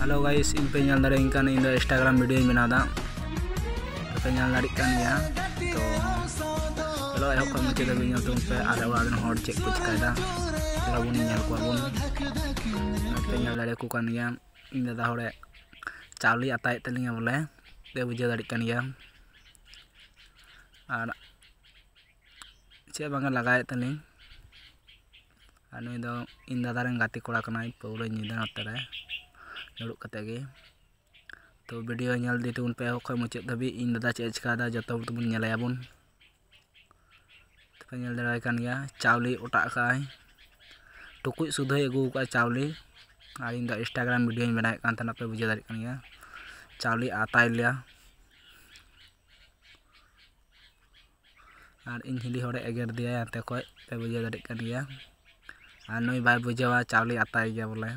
Halo guys, impen yang dari ikan indah Instagram video ini ada. Impen dari ikan ya. Halo, ayo kami kita punya tuh pe ada warna hot cek kucing ada. Kalau bunyi nyal kuah bun. Impen yang dari kukan ya. Indah dah hore. Cali atau itu nih boleh. Dia bujuk dari ikan ya. Ada. Siapa yang laga itu nih? Anu itu indah dari ngati kurang kena itu udah nyidan atau ya nyaluk kata ge to video nyal di tun pe hokoi mucet tapi inda da cek jatuh tu pun nyala ya pun, tapi nyal dera kan ya cawli otak kai tukuk sudah ya gua cawli hari inda instagram video yang benar kan tanah pe dari kan ya cawli atai ya ar in hili hore eger dia ya te koi pe dari kan ya Anoi ibai buja wa cawli atai ya boleh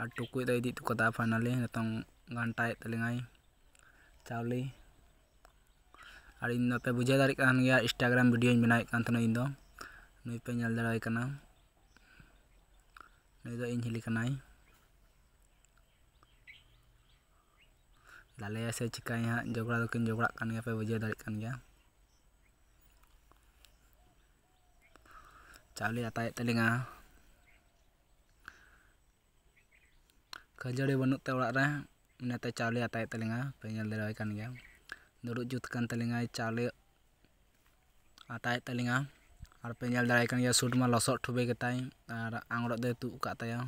ar tukuy da idik tu kata finally natong ngantai talingai chawli ar ini no pe dari kan ya instagram video in banai kan tanoi indo nih penyal nyal darai kana noi do kanai lale ya se chika ya jogra do kin jogra kan ya pe bujhe dari kan ya chawli atai talinga kajari banuk te ora reh mene te cale atai telinga penyal dera ikan ge duduk jutkan telinga i cale atai telinga ar penyal dera ikan ge sud ma losok tu be ketai ar angrok de tu ka taya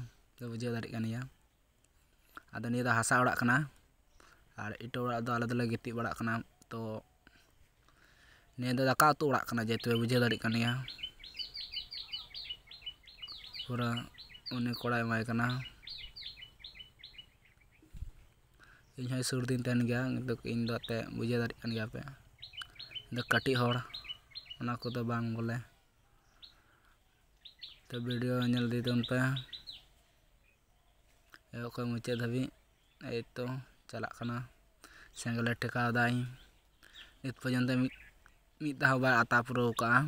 ge bujau dari kan ya ada ni ta hasa ora kena ar itu ora do ala dala giti ora kana to ni ada daka tu ya. ora kena jetu bujau dari kan ya pura unik kolai mai kana ᱤᱧ ᱦᱚᱸ ᱥᱩᱨ ᱫᱩᱧ ᱛᱟᱦᱮᱱ ᱜᱮᱭᱟ ᱠᱤᱱᱛᱩ ᱤᱧ ᱫᱚ ᱮᱱᱛᱮᱫ ᱵᱩᱡᱷᱟᱹᱣ ᱫᱟᱲᱮᱭᱟᱜ ᱠᱟᱱ ᱜᱮᱭᱟᱯᱮ ᱤᱧ ᱫᱚ ᱠᱟᱹᱴᱤᱡ ᱦᱚᱲ ᱚᱱᱟ ᱠᱚᱫᱚ ᱵᱟᱝ ᱵᱚᱞᱮ ᱛᱚ ᱵᱷᱤᱰᱤᱭᱳ ᱧᱮᱞ ᱤᱫᱤ ᱛᱟᱵᱚᱱ ᱯᱮ ᱮᱦᱚᱵ ᱠᱷᱚᱱ ᱢᱩᱪᱟᱹᱫ ᱫᱷᱟᱹᱵᱤᱡ ᱮᱭᱛᱚ ᱪᱟᱞᱟᱜ ᱠᱟᱱᱟ ᱥᱮᱸᱜᱮᱞᱮ ᱴᱷᱮᱠᱟᱣ ᱫᱟᱭ ᱱᱤᱛ ᱯᱚᱨᱡᱚᱱᱛᱚ ᱢᱤᱫ ᱢᱤᱫ ᱫᱷᱟᱣ ᱵᱟᱭ ᱟᱛᱟ ᱯᱩᱨᱟᱹᱣ ᱠᱟᱜᱼᱟ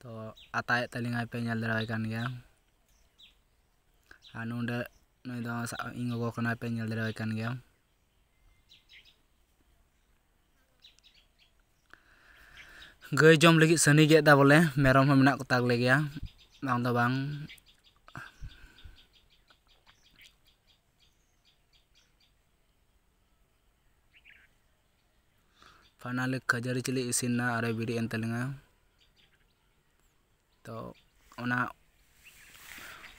ᱛᱚ ᱟᱛᱟᱭᱮᱫ ᱛᱟᱹᱞᱤᱧᱟᱭ ᱯᱮ ᱧᱮᱞ ᱫᱟᱲᱮᱭᱟᱭ ᱠᱟᱱ ᱜᱮᱭᱟ ᱟᱨ ᱱᱚᱰᱮ no ito sa ingo ko kunapin yung ikan gam gaya jom lagi seni gak ta boleh merong mamina kutag lagi ya bang to bang panale kajari cili isin na arai biri entelinga to ona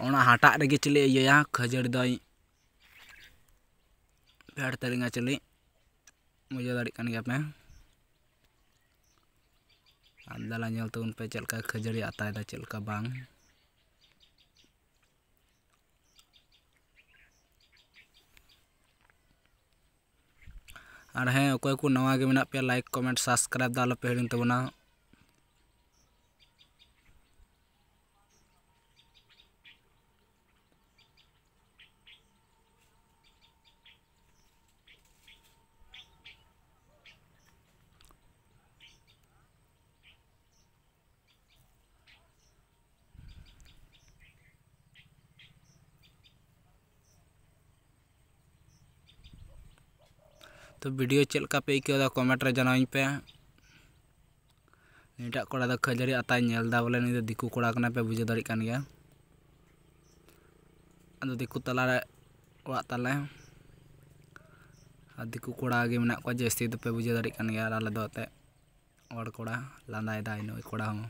ओना हाटा रेगे चल अयोया खजर दई पे तारीख चल बुझे दागे दाला जल तब पे चल खजर आता चल बांग और हाँ अको को नवा पे लाइक कमेंट सब्सक्राइब दालपे हिड़न तबना तो वीडियो चलका पे आईको कमेंट जानवी पे निट कड़ा तो खेल दिए आता नलदा बोले नहीं तो दिकू कड़ा पे बुझे दिन गया अब दिकू तलाताल दिकू कड़ागे मे जाती पे बुझे दिन गया अत कड़ा लादाद कड़ा हम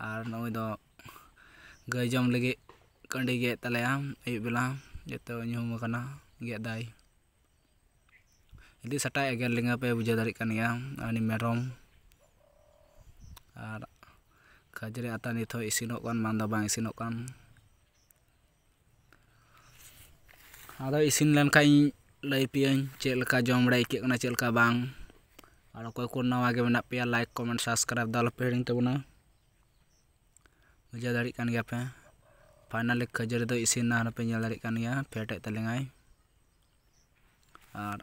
और नई दो गई जम लगे कंडी गेज तलेया अयुब बेला जो तो निकना गेदाई jadi setak agar lingga pe bujur dari kan ya ini merom ar kajari atan itu isinokan manda bang isinokan ada isin lain kain lay pion celka jomra ikik na celka bang ada kau kur nawa ke mana pia like comment subscribe dalam pering tuh na bujur dari kan ya pe finalik kajari itu isin nahan penjual dari kan ya petak telingai ar